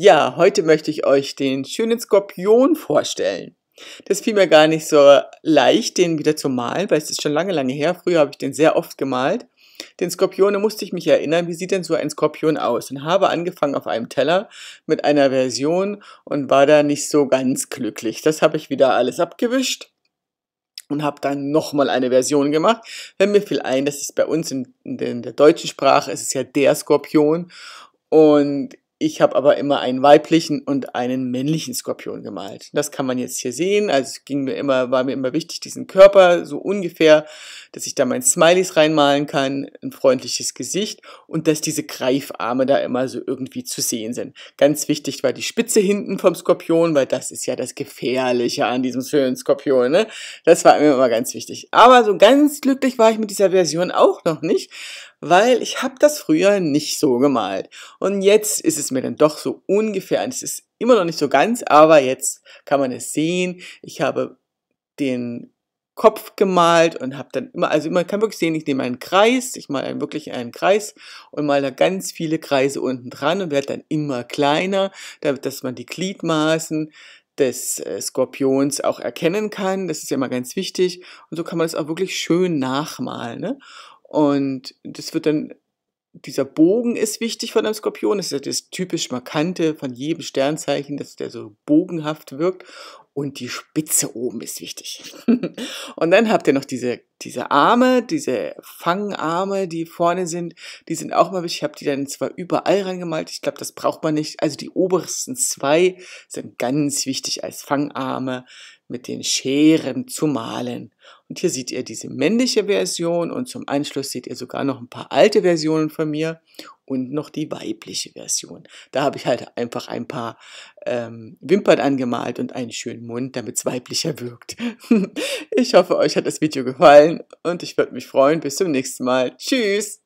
Ja, heute möchte ich euch den schönen Skorpion vorstellen. Das fiel mir gar nicht so leicht, den wieder zu malen, weil es ist schon lange, lange her. Früher habe ich den sehr oft gemalt. Den Skorpione musste ich mich erinnern, wie sieht denn so ein Skorpion aus? Und habe angefangen auf einem Teller mit einer Version und war da nicht so ganz glücklich. Das habe ich wieder alles abgewischt und habe dann nochmal eine Version gemacht. Wenn mir fiel ein, das ist bei uns in, in der deutschen Sprache, es ist ja der Skorpion. Und ich habe aber immer einen weiblichen und einen männlichen Skorpion gemalt. Das kann man jetzt hier sehen. Also es ging mir immer, war mir immer wichtig, diesen Körper so ungefähr, dass ich da mein Smileys reinmalen kann, ein freundliches Gesicht und dass diese Greifarme da immer so irgendwie zu sehen sind. Ganz wichtig war die Spitze hinten vom Skorpion, weil das ist ja das Gefährliche an diesem schönen Skorpion. Ne? Das war mir immer ganz wichtig. Aber so ganz glücklich war ich mit dieser Version auch noch nicht, weil ich habe das früher nicht so gemalt. Und jetzt ist es mir dann doch so ungefähr, es ist immer noch nicht so ganz, aber jetzt kann man es sehen. Ich habe den Kopf gemalt und habe dann immer, also man kann wirklich sehen, ich nehme einen Kreis, ich male einen, wirklich einen Kreis und male da ganz viele Kreise unten dran und werde dann immer kleiner, damit, dass man die Gliedmaßen des äh, Skorpions auch erkennen kann. Das ist ja immer ganz wichtig. Und so kann man es auch wirklich schön nachmalen. Ne? Und das wird dann, dieser Bogen ist wichtig von einem Skorpion. Das ist das typisch Markante von jedem Sternzeichen, dass der so bogenhaft wirkt. Und die Spitze oben ist wichtig. und dann habt ihr noch diese, diese Arme, diese Fangarme, die vorne sind. Die sind auch mal wichtig. Ich habe die dann zwar überall reingemalt. Ich glaube, das braucht man nicht. Also die obersten zwei sind ganz wichtig als Fangarme mit den Scheren zu malen. Und hier seht ihr diese männliche Version und zum Anschluss seht ihr sogar noch ein paar alte Versionen von mir und noch die weibliche Version. Da habe ich halt einfach ein paar ähm, Wimpern angemalt und einen schönen Mund, damit es weiblicher wirkt. ich hoffe, euch hat das Video gefallen und ich würde mich freuen. Bis zum nächsten Mal. Tschüss!